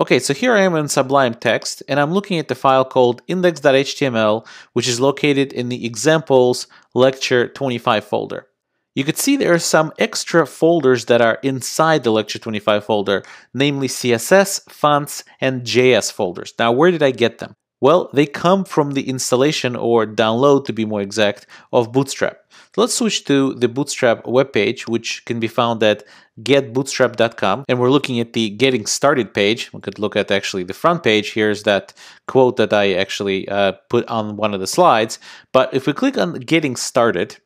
Okay, so here I am in Sublime Text, and I'm looking at the file called index.html, which is located in the examples lecture 25 folder. You could see there are some extra folders that are inside the lecture 25 folder, namely CSS, fonts, and JS folders. Now, where did I get them? Well, they come from the installation or download, to be more exact, of Bootstrap. Let's switch to the Bootstrap webpage, which can be found at getbootstrap.com. And we're looking at the getting started page. We could look at actually the front page. Here's that quote that I actually uh, put on one of the slides. But if we click on getting started,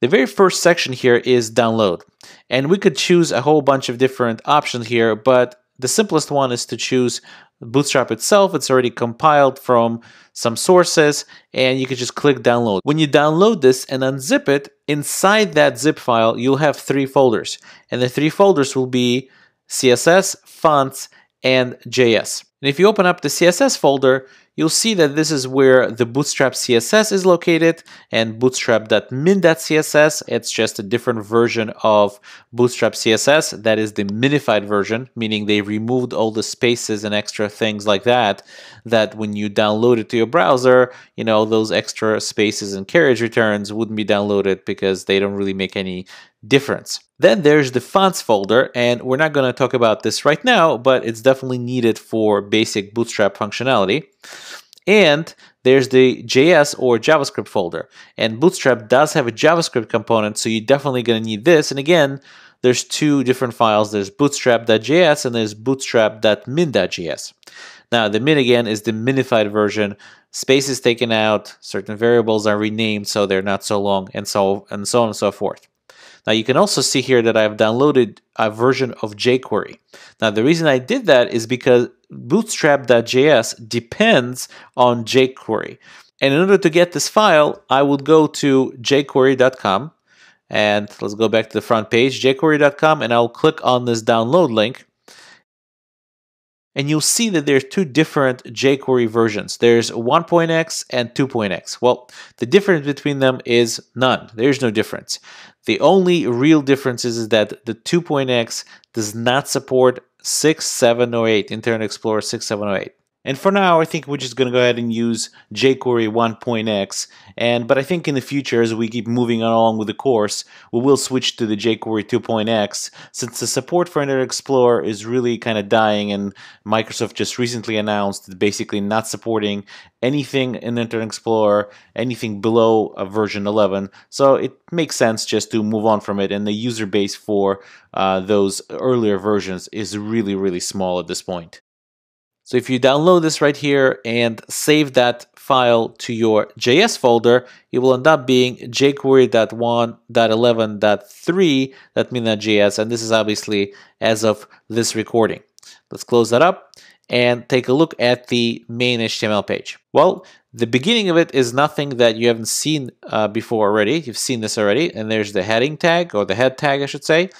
the very first section here is download. And we could choose a whole bunch of different options here, but the simplest one is to choose Bootstrap itself, it's already compiled from some sources and you can just click download. When you download this and unzip it, inside that zip file, you'll have three folders and the three folders will be CSS, fonts, and JS. And if you open up the CSS folder, you'll see that this is where the Bootstrap CSS is located and bootstrap.min.css. It's just a different version of Bootstrap CSS that is the minified version, meaning they removed all the spaces and extra things like that, that when you download it to your browser, you know, those extra spaces and carriage returns wouldn't be downloaded because they don't really make any difference. Then there's the fonts folder, and we're not gonna talk about this right now, but it's definitely needed for basic Bootstrap functionality. And there's the JS or JavaScript folder. And Bootstrap does have a JavaScript component, so you're definitely gonna need this. And again, there's two different files. There's bootstrap.js and there's bootstrap.min.js. Now, the min again is the minified version. Space is taken out, certain variables are renamed so they're not so long, and so and so on and so forth. Now you can also see here that I've downloaded a version of jQuery. Now the reason I did that is because bootstrap.js depends on jQuery. And in order to get this file, I would go to jQuery.com and let's go back to the front page, jQuery.com, and I'll click on this download link and you'll see that there's two different jQuery versions. There's 1.x and 2.x. Well, the difference between them is none. There's no difference. The only real difference is that the 2.x does not support 6, 7, or 8, Internet Explorer 6, 7, or 8. And for now, I think we're just going to go ahead and use jQuery 1.x, and but I think in the future, as we keep moving along with the course, we will switch to the jQuery 2.x, since the support for Internet Explorer is really kind of dying, and Microsoft just recently announced basically not supporting anything in Internet Explorer, anything below version 11. So it makes sense just to move on from it, and the user base for uh, those earlier versions is really, really small at this point. So if you download this right here and save that file to your JS folder, it will end up being jQuery.1.11.3, and this is obviously as of this recording. Let's close that up and take a look at the main HTML page. Well, the beginning of it is nothing that you haven't seen uh, before already. You've seen this already, and there's the heading tag, or the head tag, I should say,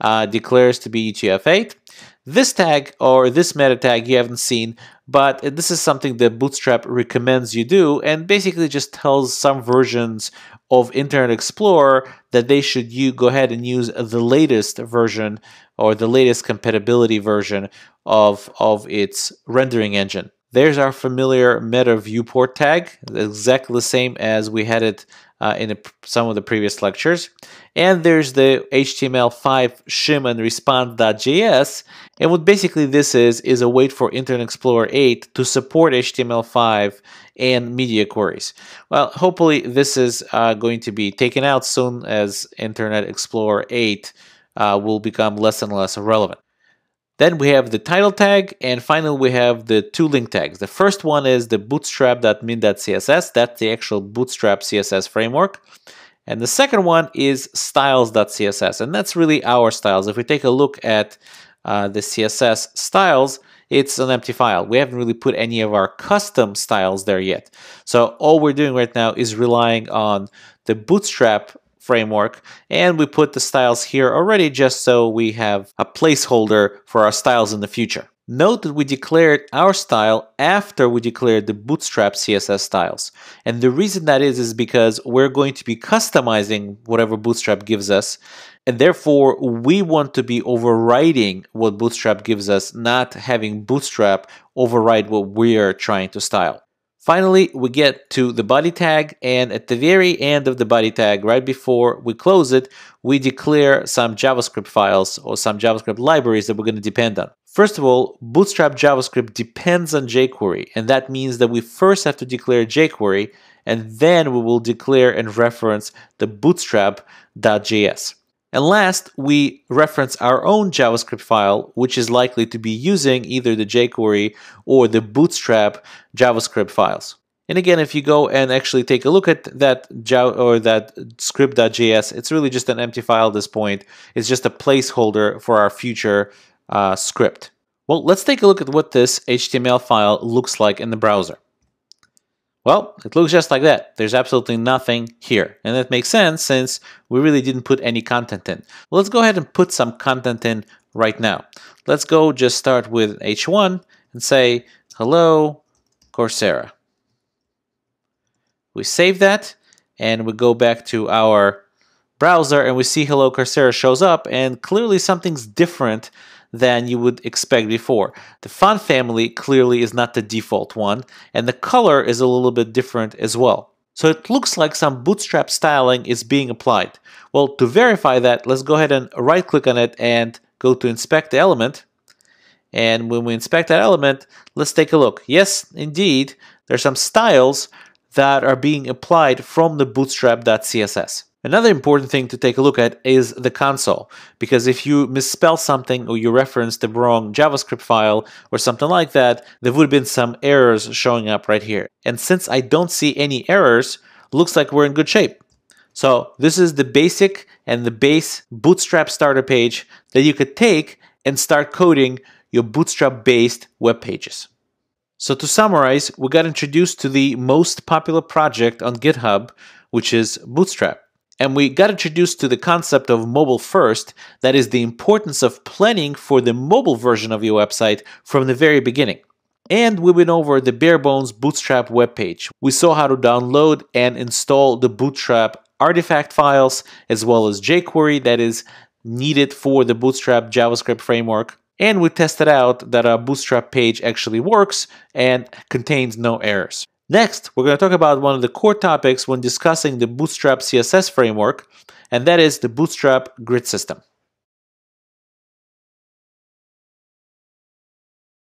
uh, declares to be UTF-8. This tag or this meta tag you haven't seen, but this is something that Bootstrap recommends you do and basically just tells some versions of Internet Explorer that they should you go ahead and use the latest version or the latest compatibility version of, of its rendering engine. There's our familiar meta viewport tag, exactly the same as we had it uh, in some of the previous lectures. And there's the HTML5 shim and respond.js. And what basically this is, is a wait for Internet Explorer 8 to support HTML5 and media queries. Well, hopefully this is uh, going to be taken out soon as Internet Explorer 8 uh, will become less and less relevant. Then we have the title tag, and finally we have the two link tags. The first one is the bootstrap.min.css, that's the actual bootstrap CSS framework. And the second one is styles.css, and that's really our styles. If we take a look at uh, the CSS styles, it's an empty file. We haven't really put any of our custom styles there yet. So all we're doing right now is relying on the bootstrap framework. And we put the styles here already just so we have a placeholder for our styles in the future. Note that we declared our style after we declared the Bootstrap CSS styles. And the reason that is, is because we're going to be customizing whatever Bootstrap gives us. And therefore, we want to be overriding what Bootstrap gives us, not having Bootstrap override what we're trying to style. Finally, we get to the body tag and at the very end of the body tag, right before we close it, we declare some JavaScript files or some JavaScript libraries that we're going to depend on. First of all, Bootstrap JavaScript depends on jQuery, and that means that we first have to declare jQuery, and then we will declare and reference the bootstrap.js. And last, we reference our own JavaScript file, which is likely to be using either the jQuery or the Bootstrap JavaScript files. And again, if you go and actually take a look at that or that script.js, it's really just an empty file at this point. It's just a placeholder for our future uh, script. Well, let's take a look at what this HTML file looks like in the browser. Well, it looks just like that. There's absolutely nothing here. And that makes sense since we really didn't put any content in. let's go ahead and put some content in right now. Let's go just start with H1 and say, hello, Coursera. We save that and we go back to our browser and we see Hello Coursera shows up and clearly something's different than you would expect before. The font family clearly is not the default one, and the color is a little bit different as well. So it looks like some bootstrap styling is being applied. Well, to verify that, let's go ahead and right click on it and go to inspect the element. And when we inspect that element, let's take a look. Yes, indeed, there's some styles that are being applied from the bootstrap.css. Another important thing to take a look at is the console, because if you misspell something or you reference the wrong JavaScript file or something like that, there would have been some errors showing up right here. And since I don't see any errors, looks like we're in good shape. So this is the basic and the base Bootstrap starter page that you could take and start coding your Bootstrap-based web pages. So to summarize, we got introduced to the most popular project on GitHub, which is Bootstrap and we got introduced to the concept of mobile first, that is, the importance of planning for the mobile version of your website from the very beginning. And we went over the bare bones Bootstrap webpage. We saw how to download and install the Bootstrap artifact files, as well as jQuery that is needed for the Bootstrap JavaScript framework. And we tested out that our Bootstrap page actually works and contains no errors. Next, we're going to talk about one of the core topics when discussing the Bootstrap CSS framework, and that is the Bootstrap grid system.